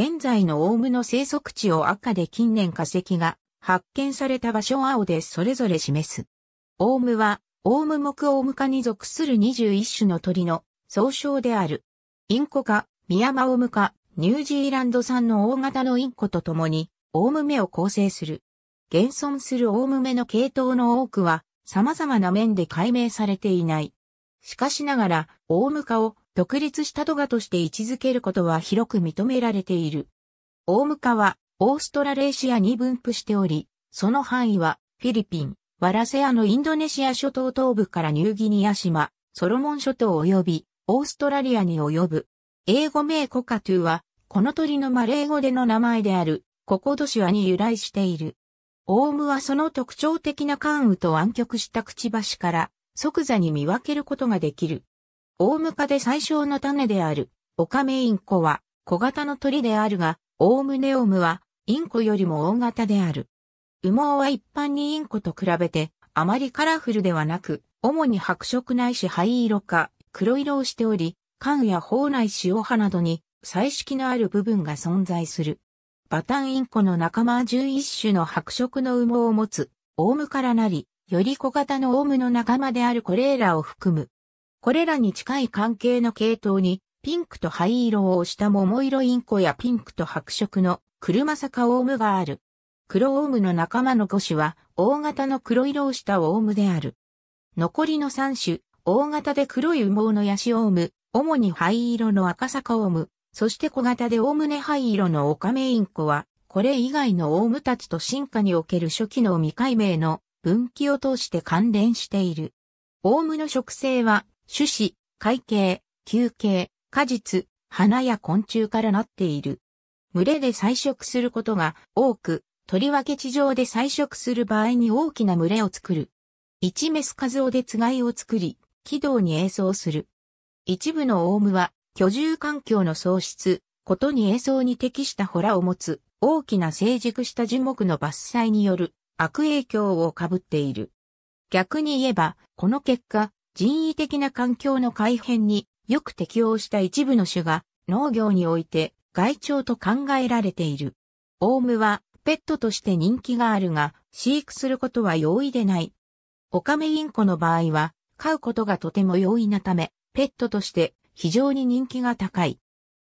現在のオウムの生息地を赤で近年化石が発見された場所を青でそれぞれ示す。オウムは、オウム目オウム科に属する21種の鳥の総称である。インコ科、ミヤマオウム科、ニュージーランド産の大型のインコと共に、オウム目を構成する。現存するオウム目の系統の多くは、様々な面で解明されていない。しかしながら、オウム科を独立したドガとして位置づけることは広く認められている。大ムカは、オーストラレーシアに分布しており、その範囲は、フィリピン、ワラセアのインドネシア諸島東部からニューギニア島、ソロモン諸島及び、オーストラリアに及ぶ。英語名コカトゥは、この鳥のマレー語での名前である、ココドシワに由来している。オウムはその特徴的な関羽と湾曲したくちばしから、即座に見分けることができる。大ムカで最小の種である、オカメインコは小型の鳥であるが、オウムネオムはインコよりも大型である。羽毛は一般にインコと比べてあまりカラフルではなく、主に白色ないし灰色か黒色をしており、缶や砲内塩葉などに彩色のある部分が存在する。バタンインコの仲間11種の白色の羽毛を持つ、オウムからなり、より小型のオウムの仲間であるコレーラを含む、これらに近い関係の系統に、ピンクと灰色を押した桃色インコやピンクと白色の車坂オウムがある。黒オウムの仲間の5種は、大型の黒色をしたオウムである。残りの3種、大型で黒い羽毛のヤシオウム、主に灰色の赤坂オウム、そして小型でオウムネ灰色のオカメインコは、これ以外のオウムたちと進化における初期の未解明の分岐を通して関連している。オウムの植生は種子、海茎、球茎、果実、花や昆虫からなっている。群れで採食することが多く、とりわけ地上で採食する場合に大きな群れを作る。一メス数をでつがいを作り、軌道に映像する。一部のオウムは居住環境の喪失、ことに映像に適したホラを持つ大きな成熟した樹木の伐採による悪影響を被っている。逆に言えば、この結果、人為的な環境の改変によく適応した一部の種が農業において外鳥と考えられている。オウムはペットとして人気があるが、飼育することは容易でない。オカメインコの場合は、飼うことがとても容易なため、ペットとして非常に人気が高い。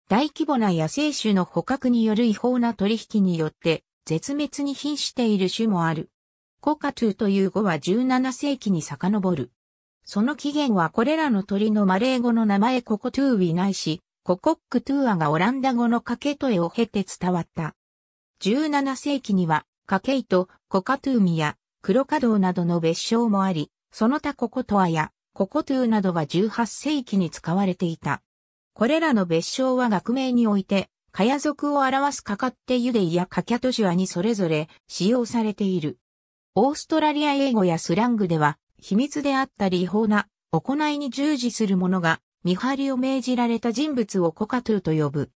大規模な野生種の捕獲による違法な取引によって、絶滅に瀕している種もある。コカトゥという語は17世紀に遡る。その起源はこれらの鳥のマレー語の名前ココトゥーウィないし、ココックトゥーアがオランダ語のカケトエを経て伝わった。17世紀には、カケイト、コカトゥーミや、クロカドウなどの別称もあり、その他ココトアや、ココトゥーなどは18世紀に使われていた。これらの別称は学名において、カヤ族を表すカカッテユデイやカキャトシュアにそれぞれ使用されている。オーストラリア英語やスラングでは、秘密であったり違法な行いに従事する者が見張りを命じられた人物をコカトゥと呼ぶ。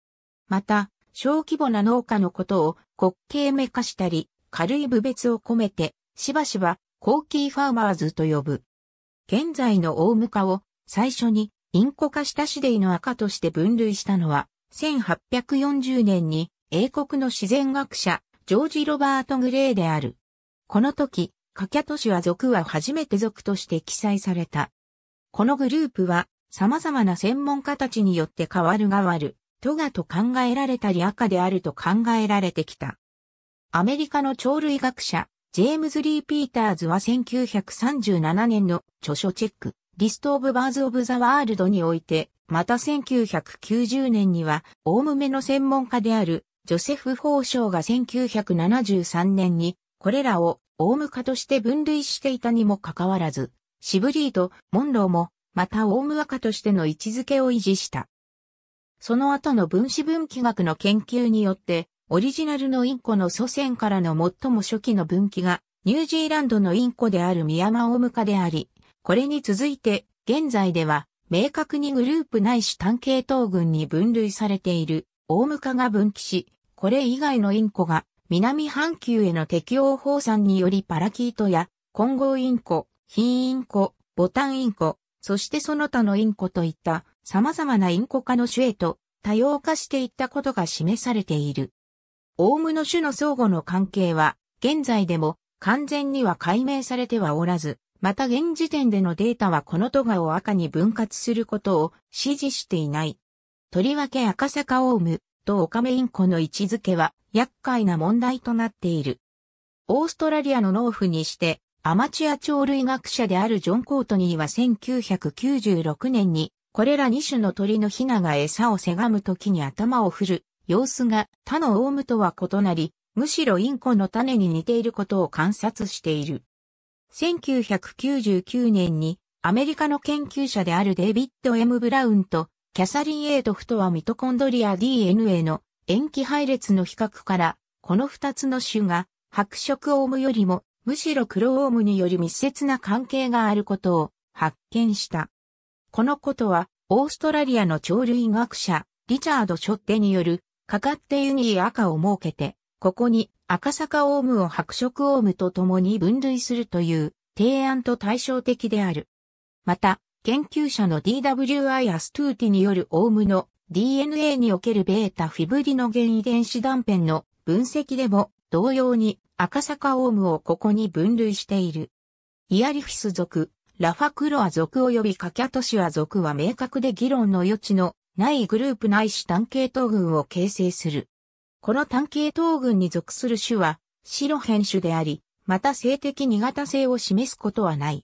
また、小規模な農家のことを滑稽めかしたり、軽い部別を込めて、しばしば、コーキーファーマーズと呼ぶ。現在の大ムカを最初にインコ化したシデイの赤として分類したのは、1840年に英国の自然学者、ジョージ・ロバート・グレーである。この時、カキャト氏は族は初めて族として記載された。このグループは様々な専門家たちによって変わる変わる、トガと考えられたり赤であると考えられてきた。アメリカの鳥類学者、ジェームズ・リー・ピーターズは1937年の著書チェック、リスト・オブ・バーズ・オブ・ザ・ワールドにおいて、また1990年には、大むめの専門家である、ジョセフ・フォーショーが1973年に、これらをオウム科として分類していたにもかかわらず、シブリーとモンローも、またオウム赤としての位置づけを維持した。その後の分子分岐学の研究によって、オリジナルのインコの祖先からの最も初期の分岐が、ニュージーランドのインコであるミヤマオウム科であり、これに続いて、現在では、明確にグループないし単系統群に分類されている、オウム科が分岐し、これ以外のインコが南半球への適応放散によりパラキートや、混合インコ、品インコ、ボタンインコ、そしてその他のインコといった様々なインコ科の種へと多様化していったことが示されている。オウムの種の相互の関係は、現在でも完全には解明されてはおらず、また現時点でのデータはこのトガを赤に分割することを指示していない。とりわけ赤坂オウム、とオカメインコの位置づけは厄介な問題となっている。オーストラリアの農夫にして、アマチュア鳥類学者であるジョン・コートニーは1996年に、これら2種の鳥のヒナが餌をせがむ時に頭を振る、様子が他のオウムとは異なり、むしろインコの種に似ていることを観察している。1999年にアメリカの研究者であるデイビッド・ M・ ブラウンとキャサリンエイドフとはミトコンドリア DNA の塩基配列の比較から、この二つの種が白色オームよりもむしろ黒オームにより密接な関係があることを発見した。このことは、オーストラリアの鳥類学者、リチャード・ショッテによる、かかってユニー赤を設けて、ここに赤坂オウムを白色オウムと共に分類するという提案と対照的である。また、研究者の DWI アストゥーティによるオウムの DNA におけるベータフィブリノゲン遺伝子断片の分析でも同様に赤坂オウムをここに分類している。イアリフィス族、ラファクロア族及びカキャトシア族は明確で議論の余地のないグループないし単系統群を形成する。この単系統群に属する種は白変種であり、また性的二型性を示すことはない。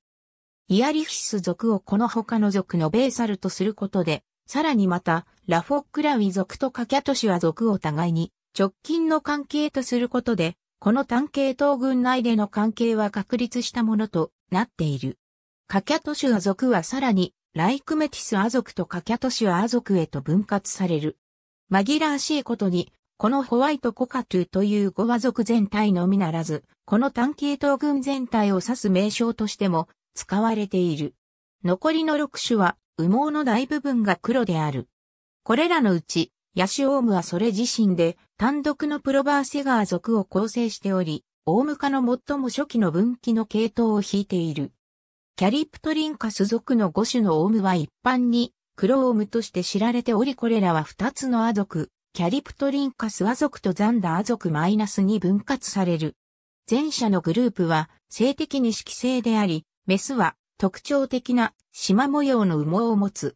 イアリフィス族をこの他の族のベーサルとすることで、さらにまた、ラフォックラウィ族とカキャトシュア族を互いに直近の関係とすることで、この単系統群内での関係は確立したものとなっている。カキャトシュア族はさらに、ライクメティスア族とカキャトシュア族へと分割される。紛らわしいことに、このホワイトコカトゥという語話族全体のみならず、この単系統群全体を指す名称としても使われている。残りの6種は羽毛の大部分が黒である。これらのうち、ヤシオウムはそれ自身で単独のプロバーセガー属を構成しており、オウム科の最も初期の分岐の系統を引いている。キャリプトリンカス属の5種のオウムは一般に黒オウムとして知られておりこれらは2つのア族、キャリプトリンカスア族とザンダア族マイナスに分割される。前者のグループは性的に色性であり、メスは特徴的な縞模様の羽毛を持つ。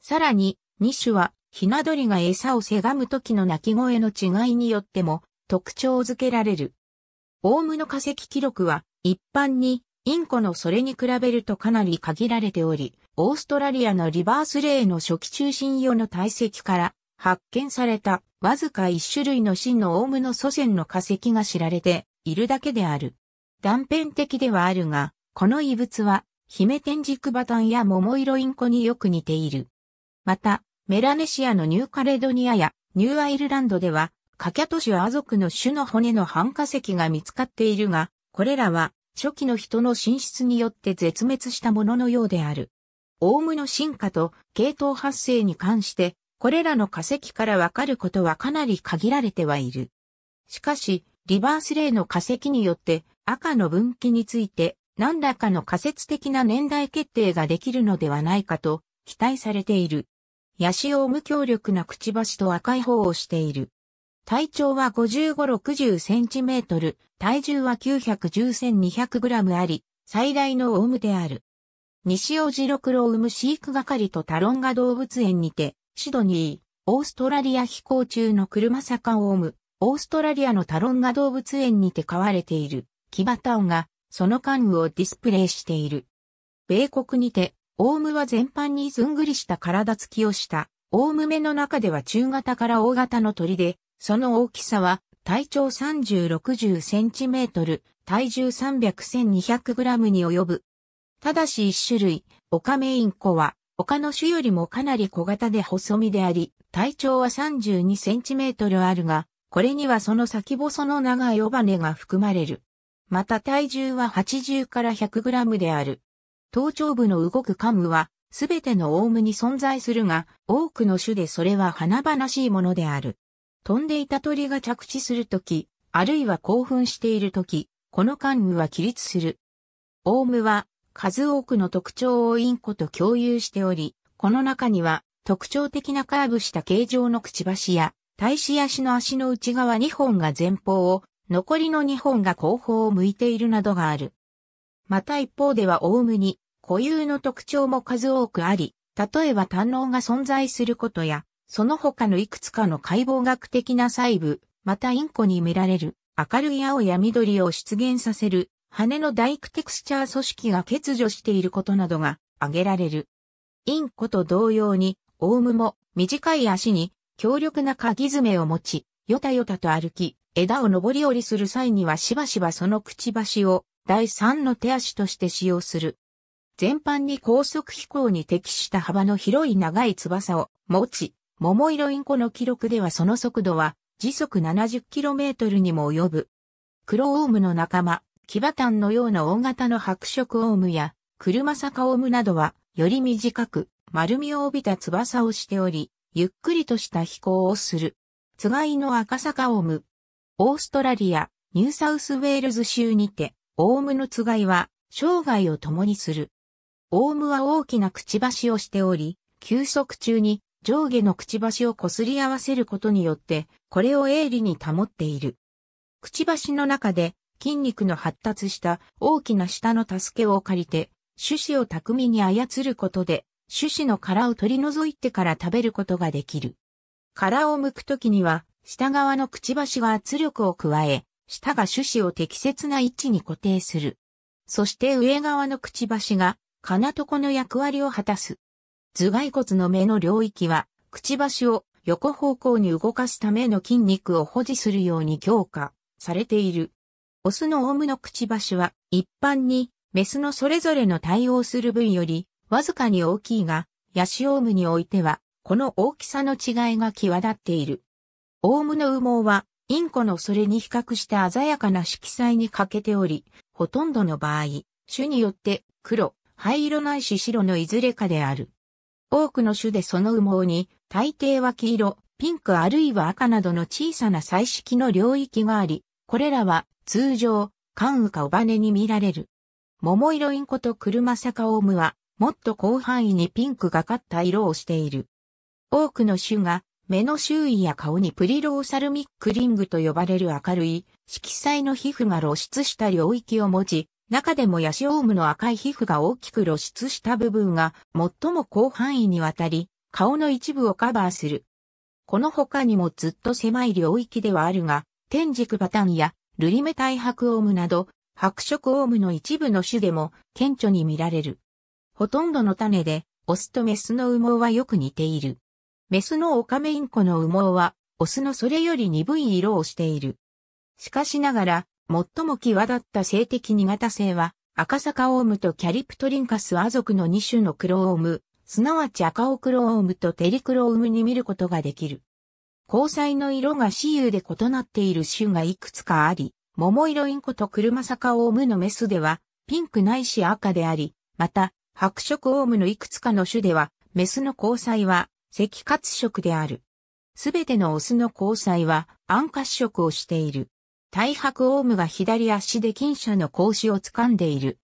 さらに、二種は、ひな鳥が餌をせがむ時の鳴き声の違いによっても特徴づけられる。オウムの化石記録は一般にインコのそれに比べるとかなり限られており、オーストラリアのリバースレの初期中心用の体積から発見されたわずか一種類の真のオウムの祖先の化石が知られているだけである。断片的ではあるが、この異物は、姫天竺バタンや桃色インコによく似ている。また、メラネシアのニューカレドニアやニューアイルランドでは、カキャトシュア族の種の骨の半化石が見つかっているが、これらは初期の人の進出によって絶滅したもののようである。オウムの進化と系統発生に関して、これらの化石からわかることはかなり限られてはいる。しかし、リバースレイの化石によって赤の分岐について何らかの仮説的な年代決定ができるのではないかと期待されている。ヤシオウム強力なくちばしと赤い方をしている。体長は55、60センチメートル、体重は910、2 0 0グラムあり、最大のオウムである。西尾次六郎ウム飼育係とタロンガ動物園にて、シドニー、オーストラリア飛行中の車坂オウム、オーストラリアのタロンガ動物園にて飼われている、キバタオが、その幹部をディスプレイしている。米国にて、オウムは全般にずんぐりした体つきをした、オウム目の中では中型から大型の鳥で、その大きさは体長3060センチメートル、体重3001200グラムに及ぶ。ただし一種類、オカメインコは、他の種よりもかなり小型で細身であり、体長は32センチメートルあるが、これにはその先細の長い尾羽が含まれる。また体重は80から100グラムである。頭頂部の動くカムは、すべてのオウムに存在するが、多くの種でそれは華々しいものである。飛んでいた鳥が着地するとき、あるいは興奮しているとき、このカムは起立する。オウムは、数多くの特徴をインコと共有しており、この中には、特徴的なカーブした形状のくちばしや、大使足の足の内側2本が前方を残りの2本が後方を向いているなどがある。また一方ではオウムに固有の特徴も数多くあり、例えば胆嚢が存在することや、その他のいくつかの解剖学的な細部、またインコに見られる明るい青や緑を出現させる羽のダイクテクスチャー組織が欠如していることなどが挙げられる。インコと同様に、オウムも短い足に強力な鍵爪を持ち、よたよたと歩き、枝を上り下りする際にはしばしばそのくちばしを第3の手足として使用する。全般に高速飛行に適した幅の広い長い翼を持ち、桃色インコの記録ではその速度は時速 70km にも及ぶ。黒オウムの仲間、キバタンのような大型の白色オウムや、クルマサカオウムなどは、より短く、丸みを帯びた翼をしており、ゆっくりとした飛行をする。つがいの赤坂オウム、オーストラリア、ニューサウスウェールズ州にて、オウムのつがいは、生涯を共にする。オウムは大きなくちばしをしており、休息中に上下のくちばしをこすり合わせることによって、これを鋭利に保っている。くちばしの中で筋肉の発達した大きな舌の助けを借りて、種子を巧みに操ることで、種子の殻を取り除いてから食べることができる。殻を剥くときには、下側のくちばしは圧力を加え、舌が種子を適切な位置に固定する。そして上側のくちばしが金床の役割を果たす。頭蓋骨の目の領域は、くちばしを横方向に動かすための筋肉を保持するように強化されている。オスのオウムのくちばしは一般にメスのそれぞれの対応する部位よりわずかに大きいが、ヤシオウムにおいてはこの大きさの違いが際立っている。オウムの羽毛は、インコのそれに比較して鮮やかな色彩に欠けており、ほとんどの場合、種によって黒、灰色ないし白のいずれかである。多くの種でその羽毛に、大抵は黄色、ピンクあるいは赤などの小さな彩色の領域があり、これらは通常、関羽かばねに見られる。桃色インコと車坂オウムは、もっと広範囲にピンクがかった色をしている。多くの種が目の周囲や顔にプリローサルミックリングと呼ばれる明るい色彩の皮膚が露出した領域を持ち、中でもヤシオウムの赤い皮膚が大きく露出した部分が最も広範囲にわたり、顔の一部をカバーする。この他にもずっと狭い領域ではあるが、天竺バタンやルリメタイハクオウムなど、白色オウムの一部の種でも顕著に見られる。ほとんどの種で、オスとメスの羽毛はよく似ている。メスのオカメインコの羽毛は、オスのそれより鈍い色をしている。しかしながら、最も際立った性的苦手性は、赤坂オウムとキャリプトリンカスア族の2種のクロオウム、すなわち赤オクロオウムとテリクロオウムに見ることができる。交際の色が雌雄で異なっている種がいくつかあり、桃色インコと車坂オウムのメスでは、ピンクないし赤であり、また、白色オウムのいくつかの種では、メスの交際は赤褐色である。すべてのオスの交際は暗褐色をしている。大白オウムが左足で金車の格子を掴んでいる。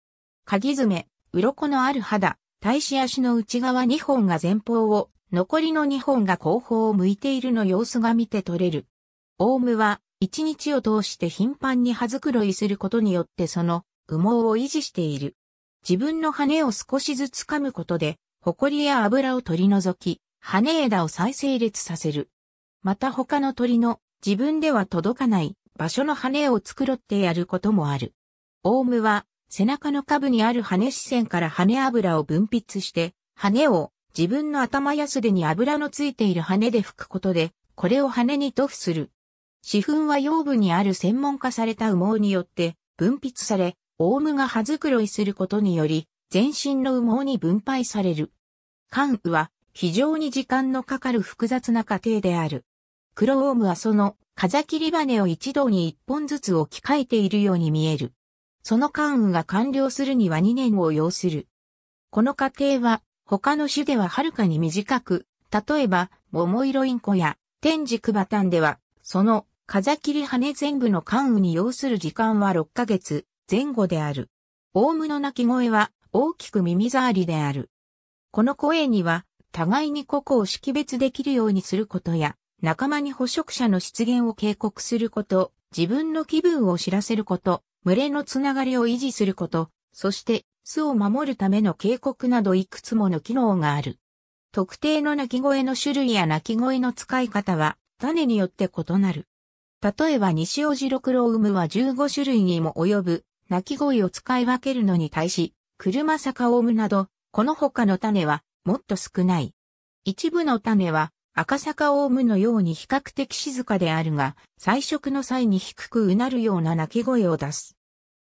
鍵爪、鱗のある肌、大使足の内側2本が前方を、残りの2本が後方を向いているの様子が見て取れる。オウムは、一日を通して頻繁に葉繕いすることによってその羽毛を維持している。自分の羽を少しずつ噛むことで、埃や油を取り除き、羽枝を再整列させる。また他の鳥の自分では届かない場所の羽を繕ってやることもある。オウムは背中の下部にある羽視線から羽油を分泌して、羽を自分の頭やすでに油のついている羽で拭くことで、これを羽に塗布する。死粉は腰部にある専門化された羽毛によって分泌され、オウムが葉繕いすることにより、全身の羽毛に分配される。関羽は非常に時間のかかる複雑な過程である。クロームはその風切り羽を一度に一本ずつ置き換えているように見える。その関運が完了するには2年を要する。この過程は他の種でははるかに短く、例えば桃色インコや天竺タンでは、その風切り羽全部の関羽に要する時間は6ヶ月前後である。オウムの鳴き声は大きく耳障りである。この声には互いに個々を識別できるようにすることや、仲間に捕食者の出現を警告すること、自分の気分を知らせること、群れのつながりを維持すること、そして巣を守るための警告などいくつもの機能がある。特定の鳴き声の種類や鳴き声の使い方は種によって異なる。例えば西尾ジロクロウムは15種類にも及ぶ鳴き声を使い分けるのに対し、車坂オウムなど、この他の種はもっと少ない。一部の種は赤坂オウムのように比較的静かであるが、彩食の際に低くうなるような鳴き声を出す。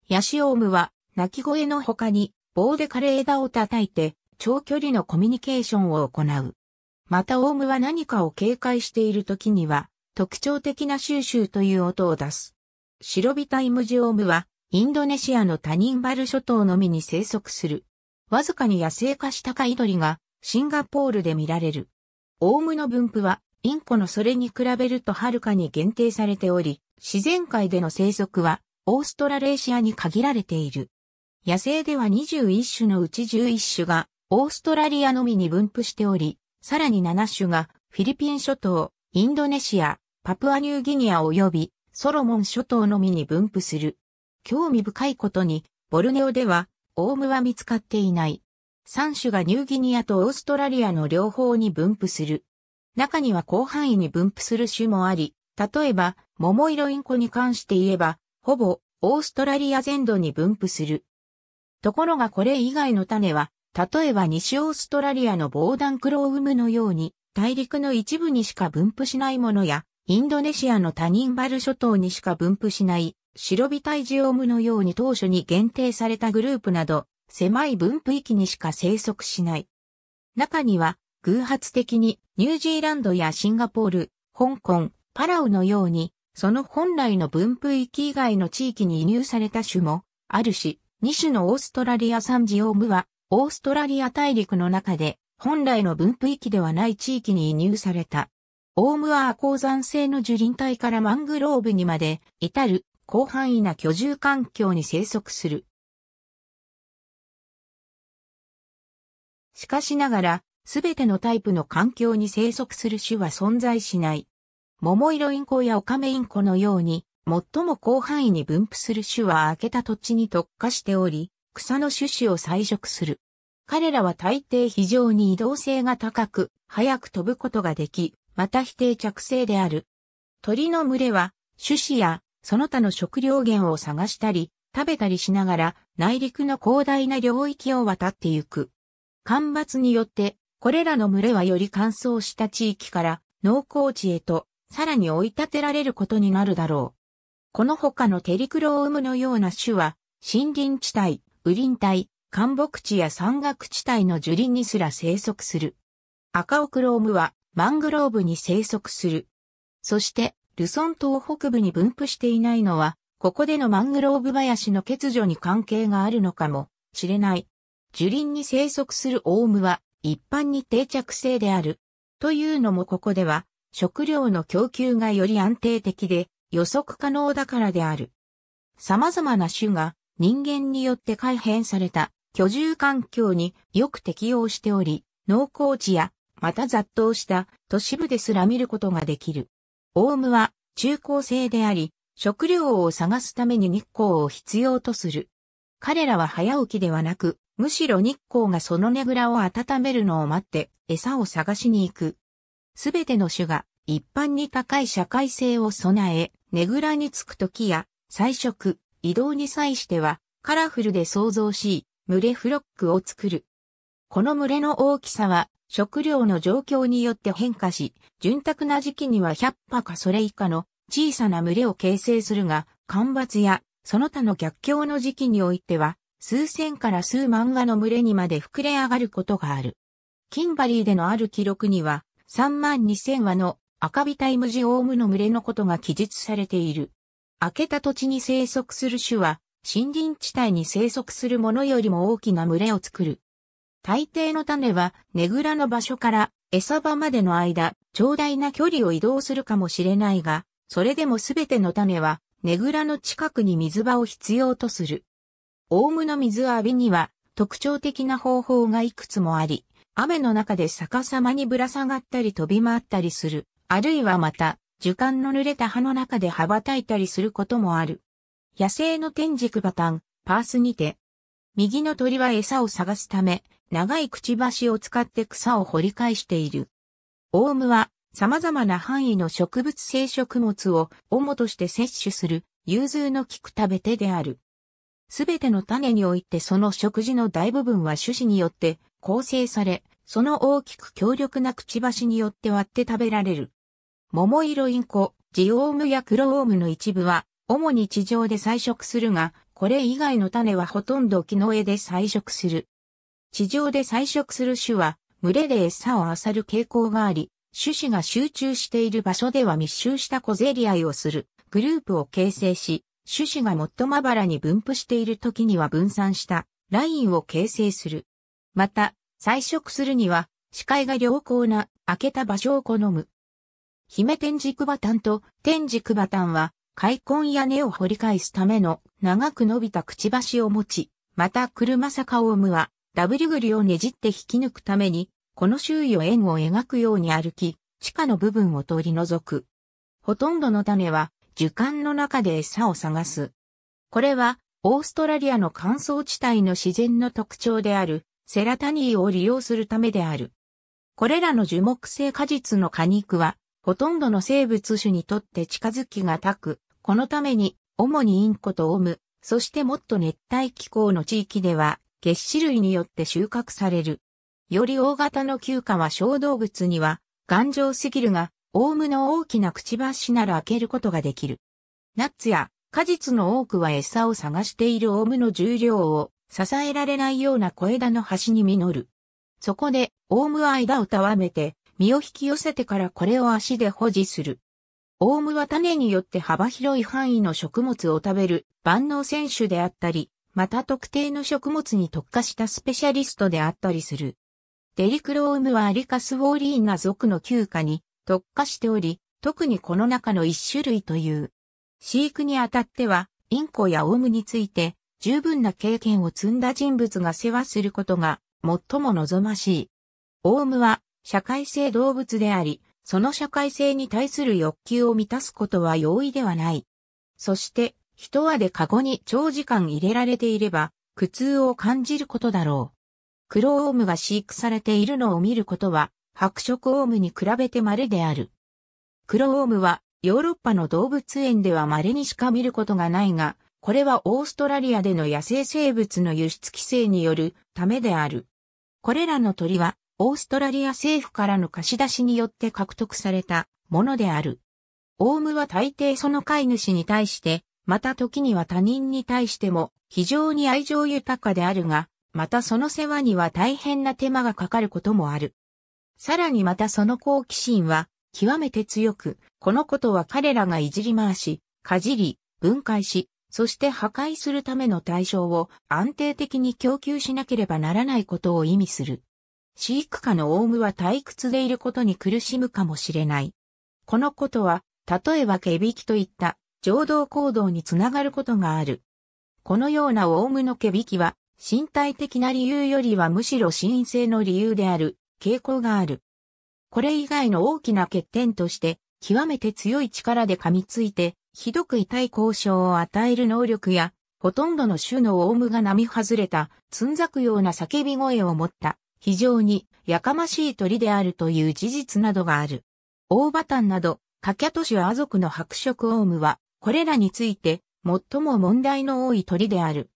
ヤシオウムは鳴き声の他に棒で枯れ枝を叩いて長距離のコミュニケーションを行う。またオウムは何かを警戒している時には特徴的なシューシューという音を出す。白ビタイムジオウムはインドネシアのタニンバル諸島のみに生息する。わずかに野生化したカイドリがシンガポールで見られる。オウムの分布は、インコのそれに比べるとはるかに限定されており、自然界での生息は、オーストラレーシアに限られている。野生では21種のうち11種が、オーストラリアのみに分布しており、さらに7種が、フィリピン諸島、インドネシア、パプアニューギニア及び、ソロモン諸島のみに分布する。興味深いことに、ボルネオでは、オウムは見つかっていない。3種がニューギニアとオーストラリアの両方に分布する。中には広範囲に分布する種もあり、例えば、桃色インコに関して言えば、ほぼ、オーストラリア全土に分布する。ところがこれ以外の種は、例えば西オーストラリアの防弾クロウムのように、大陸の一部にしか分布しないものや、インドネシアのタニンバル諸島にしか分布しない、白ビタイジオムのように当初に限定されたグループなど、狭い分布域にしか生息しない。中には、偶発的にニュージーランドやシンガポール、香港、パラオのように、その本来の分布域以外の地域に移入された種もあるし、2種のオーストラリア産ジオームは、オーストラリア大陸の中で、本来の分布域ではない地域に移入された。オウムは鉱山性の樹林帯からマングローブにまで至る広範囲な居住環境に生息する。しかしながら、すべてのタイプの環境に生息する種は存在しない。桃色インコやオカメインコのように、最も広範囲に分布する種は開けた土地に特化しており、草の種子を採食する。彼らは大抵非常に移動性が高く、早く飛ぶことができ、また否定着性である。鳥の群れは、種子やその他の食料源を探したり、食べたりしながら内陸の広大な領域を渡ってゆく。干ばつによって、これらの群れはより乾燥した地域から農耕地へと、さらに追い立てられることになるだろう。この他のテリクロウムのような種は、森林地帯、雨林帯、干木地や山岳地帯の樹林にすら生息する。赤オクロームはマングローブに生息する。そして、ルソン島北部に分布していないのは、ここでのマングローブ林の欠如に関係があるのかもしれない。樹林に生息するオウムは一般に定着性である。というのもここでは食料の供給がより安定的で予測可能だからである。様々な種が人間によって改変された居住環境によく適応しており、農耕地やまた雑踏した都市部ですら見ることができる。オウムは中高生であり、食料を探すために日光を必要とする。彼らは早起きではなく、むしろ日光がそのねぐらを温めるのを待って餌を探しに行く。すべての種が一般に高い社会性を備え、ねぐらにつく時や、採食、移動に際しては、カラフルで創造し、群れフロックを作る。この群れの大きさは、食料の状況によって変化し、潤沢な時期には100羽かそれ以下の小さな群れを形成するが、干ばつやその他の逆境の時期においては、数千から数万画の群れにまで膨れ上がることがある。キンバリーでのある記録には、3万2千羽の赤ビタイムジオウムの群れのことが記述されている。開けた土地に生息する種は、森林地帯に生息するものよりも大きな群れを作る。大抵の種は、ネグラの場所から餌場までの間、長大な距離を移動するかもしれないが、それでもすべての種は、ネグラの近くに水場を必要とする。オウムの水浴びには特徴的な方法がいくつもあり、雨の中で逆さまにぶら下がったり飛び回ったりする、あるいはまた、樹幹の濡れた葉の中で羽ばたいたりすることもある。野生の天竺バタン、パースにて。右の鳥は餌を探すため、長いくちばしを使って草を掘り返している。オウムは様々な範囲の植物性食物を主として摂取する融通の利く食べ手である。すべての種においてその食事の大部分は種子によって構成され、その大きく強力なくちばしによって割って食べられる。桃色インコ、ジオウムやクロオウムの一部は、主に地上で採食するが、これ以外の種はほとんど木の絵で採食する。地上で採食する種は、群れで餌を漁る傾向があり、種子が集中している場所では密集した小競り合いをするグループを形成し、種子が最まばらに分布している時には分散したラインを形成する。また、採食するには視界が良好な開けた場所を好む。姫天竺馬炭と天竺馬炭は開墾や根を掘り返すための長く伸びたくちばしを持ち、また車坂をむは、ダブグリをねじって引き抜くために、この周囲を円を描くように歩き、地下の部分を取り除く。ほとんどの種は樹幹の中で餌を探す。これは、オーストラリアの乾燥地帯の自然の特徴である、セラタニーを利用するためである。これらの樹木性果実の果肉は、ほとんどの生物種にとって近づきがたく、このために、主にインコとオム、そしてもっと熱帯気候の地域では、月種類によって収穫される。より大型の旧暇は小動物には、頑丈すぎるが、オウムの大きなくちばしなら開けることができる。ナッツや果実の多くは餌を探しているオウムの重量を支えられないような小枝の端に実る。そこで、オウムは枝をたわめて、身を引き寄せてからこれを足で保持する。オウムは種によって幅広い範囲の食物を食べる万能選手であったり、また特定の食物に特化したスペシャリストであったりする。デリクロームはアリカスウォーリーナ属の旧家に特化しており、特にこの中の一種類という。飼育にあたっては、インコやオウムについて、十分な経験を積んだ人物が世話することが、最も望ましい。オウムは、社会性動物であり、その社会性に対する欲求を満たすことは容易ではない。そして、一輪でカゴに長時間入れられていれば、苦痛を感じることだろう。クロオウムが飼育されているのを見ることは、白色オウムに比べて稀である。黒オウムはヨーロッパの動物園では稀にしか見ることがないが、これはオーストラリアでの野生生物の輸出規制によるためである。これらの鳥はオーストラリア政府からの貸し出しによって獲得されたものである。オウムは大抵その飼い主に対して、また時には他人に対しても非常に愛情豊かであるが、またその世話には大変な手間がかかることもある。さらにまたその好奇心は、極めて強く、このことは彼らがいじり回し、かじり、分解し、そして破壊するための対象を安定的に供給しなければならないことを意味する。飼育下のオウムは退屈でいることに苦しむかもしれない。このことは、例えば毛引きといった情動行動につながることがある。このようなオウムの毛引きは、身体的な理由よりはむしろ心因性の理由である傾向がある。これ以外の大きな欠点として、極めて強い力で噛みついて、ひどく痛い交渉を与える能力や、ほとんどの種のオウムが並外れた、つんざくような叫び声を持った、非常にやかましい鳥であるという事実などがある。大バタンなど、カキャトシュア族の白色オウムは、これらについて、最も問題の多い鳥である。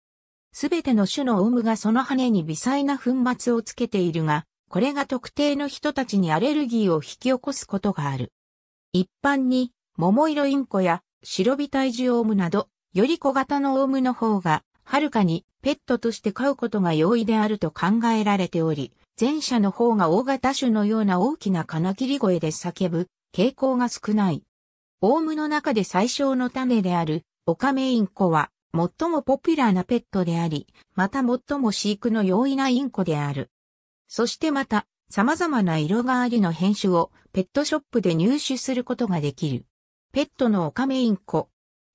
すべての種のオウムがその羽に微細な粉末をつけているが、これが特定の人たちにアレルギーを引き起こすことがある。一般に、桃色インコや白ビ体重オウムなど、より小型のオウムの方が、はるかにペットとして飼うことが容易であると考えられており、前者の方が大型種のような大きな金切り声で叫ぶ傾向が少ない。オウムの中で最小の種であるオカメインコは最もポピュラーなペットであり、また最も飼育の容易なインコである。そしてまた、様々な色がありの変種をペットショップで入手することができる。ペットのオカメインコ。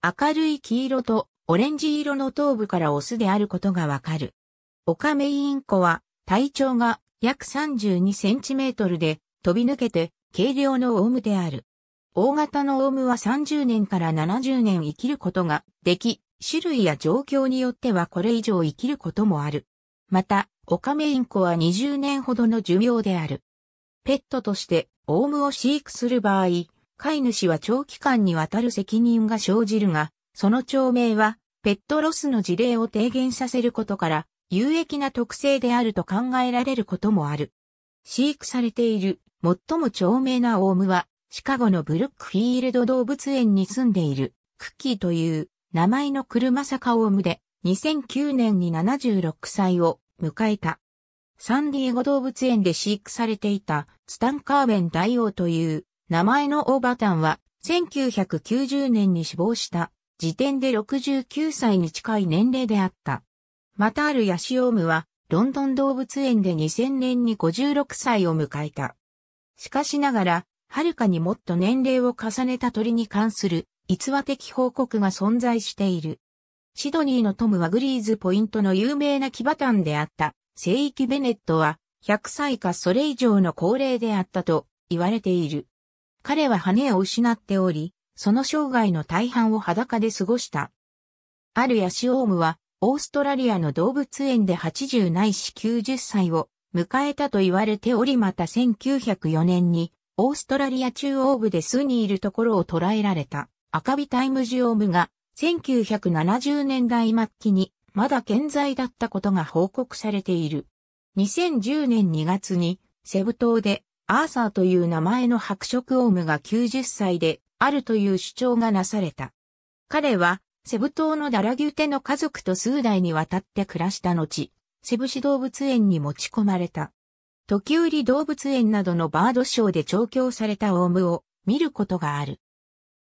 明るい黄色とオレンジ色の頭部からオスであることがわかる。オカメインコは体長が約32センチメートルで飛び抜けて軽量のオウムである。大型のオウムは30年から70年生きることができ、種類や状況によってはこれ以上生きることもある。また、オカメインコは20年ほどの寿命である。ペットとしてオウムを飼育する場合、飼い主は長期間にわたる責任が生じるが、その長命はペットロスの事例を低減させることから、有益な特性であると考えられることもある。飼育されている最も長命なオウムは、シカゴのブルックフィールド動物園に住んでいる、クッキーという名前の車坂オウムで、2009年に76歳を迎えた。サンディエゴ動物園で飼育されていたツタンカーメン大王という名前のオーバタンは1990年に死亡した時点で69歳に近い年齢であった。またあるヤシオームはロンドン動物園で2000年に56歳を迎えた。しかしながら、はるかにもっと年齢を重ねた鳥に関する逸話的報告が存在している。シドニーのトムはグリーズポイントの有名な騎馬ンであった。聖域ベネットは100歳かそれ以上の高齢であったと言われている。彼は羽を失っており、その生涯の大半を裸で過ごした。あるヤシオームは、オーストラリアの動物園で80ないし90歳を迎えたと言われておりまた1904年に、オーストラリア中央部で巣にいるところを捕らえられた赤火タイムジオームが1970年代末期にまだ健在だったことが報告されている。2010年2月にセブ島でアーサーという名前の白色オウムが90歳であるという主張がなされた。彼はセブ島のダラギュテの家族と数代にわたって暮らした後、セブ市動物園に持ち込まれた。時売動物園などのバードショーで調教されたオウムを見ることがある。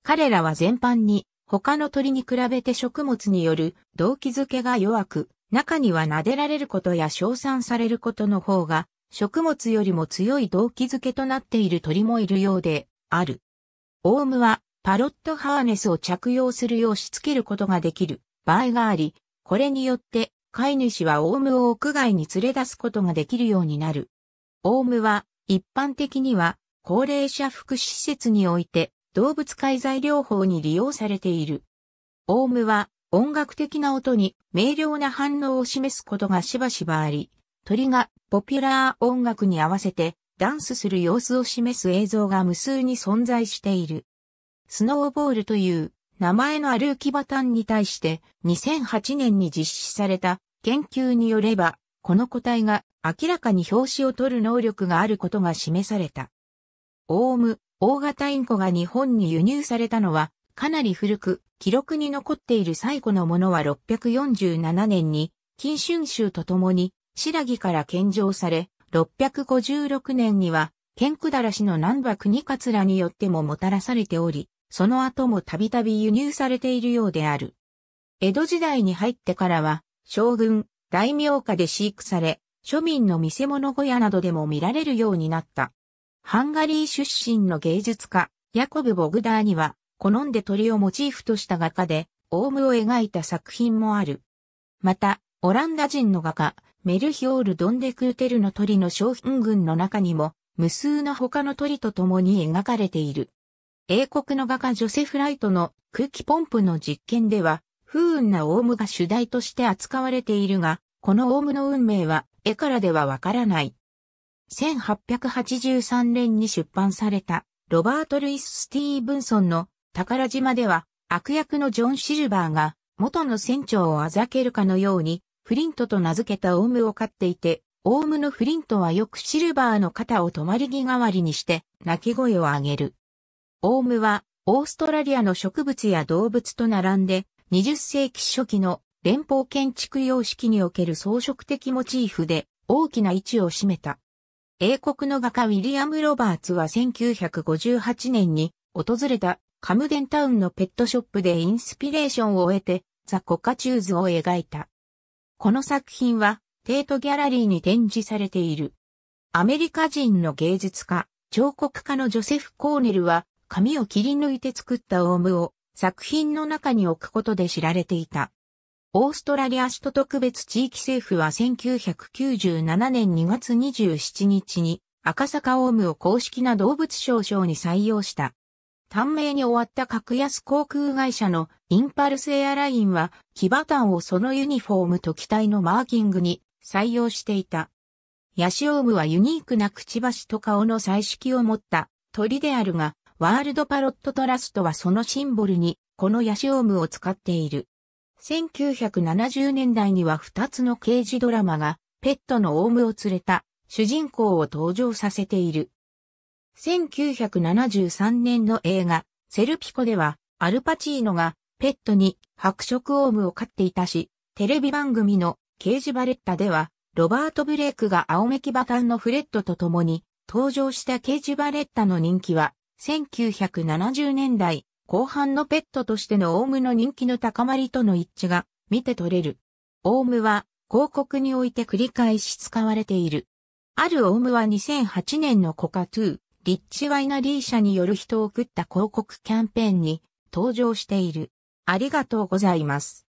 彼らは全般に他の鳥に比べて食物による動機づけが弱く、中には撫でられることや称賛されることの方が、食物よりも強い動機づけとなっている鳥もいるようで、ある。オウムは、パロットハーネスを着用するようしつけることができる場合があり、これによって、飼い主はオウムを屋外に連れ出すことができるようになる。オウムは、一般的には、高齢者福祉施設において、動物介在療法に利用されている。オウムは音楽的な音に明瞭な反応を示すことがしばしばあり、鳥がポピュラー音楽に合わせてダンスする様子を示す映像が無数に存在している。スノーボールという名前のあるキバタンに対して2008年に実施された研究によれば、この個体が明らかに表紙を取る能力があることが示された。オウム大型インコが日本に輸入されたのは、かなり古く、記録に残っている最古のものは647年に、金春秋と共に、白木から献上され、656年には、剣だらしの南波国桂によってももたらされており、その後もたびたび輸入されているようである。江戸時代に入ってからは、将軍、大名家で飼育され、庶民の見せ物小屋などでも見られるようになった。ハンガリー出身の芸術家、ヤコブ・ボグダーには、好んで鳥をモチーフとした画家で、オウムを描いた作品もある。また、オランダ人の画家、メルヒオール・ドンデクーテルの鳥の商品群の中にも、無数の他の鳥と共に描かれている。英国の画家ジョセフ・ライトの空気ポンプの実験では、不運なオウムが主題として扱われているが、このオウムの運命は絵からではわからない。1883年に出版された、ロバート・ルイス・スティーブンソンの宝島では、悪役のジョン・シルバーが、元の船長をあざけるかのように、フリントと名付けたオウムを飼っていて、オウムのフリントはよくシルバーの肩を止まり木代わりにして、鳴き声を上げる。オウムは、オーストラリアの植物や動物と並んで、20世紀初期の連邦建築様式における装飾的モチーフで大きな位置を占めた。英国の画家ウィリアム・ロバーツは1958年に訪れたカムデンタウンのペットショップでインスピレーションを得てザ・コカチューズを描いた。この作品はテートギャラリーに展示されている。アメリカ人の芸術家、彫刻家のジョセフ・コーネルは紙を切り抜いて作ったオウムを作品の中に置くことで知られていた。オーストラリア首都特別地域政府は1997年2月27日に赤坂オウムを公式な動物商賞に採用した。短命に終わった格安航空会社のインパルスエアラインは騎馬団をそのユニフォームと機体のマーキングに採用していた。ヤシオウムはユニークなくちばしと顔の彩色を持った鳥であるが、ワールドパロットトラストはそのシンボルにこのヤシオウムを使っている。1970年代には2つの刑事ドラマが、ペットのオウムを連れた主人公を登場させている。1973年の映画、セルピコでは、アルパチーノがペットに白色オウムを飼っていたし、テレビ番組の刑事バレッタでは、ロバート・ブレイクが青めきバタンのフレットと共に登場した刑事バレッタの人気は、1970年代後半のペットとしてのオウムの人気の高まりとの一致が見て取れる。オウムは広告において繰り返し使われている。あるオウムは2008年のコカトゥー、リッチワイナリー社による人を送った広告キャンペーンに登場している。ありがとうございます。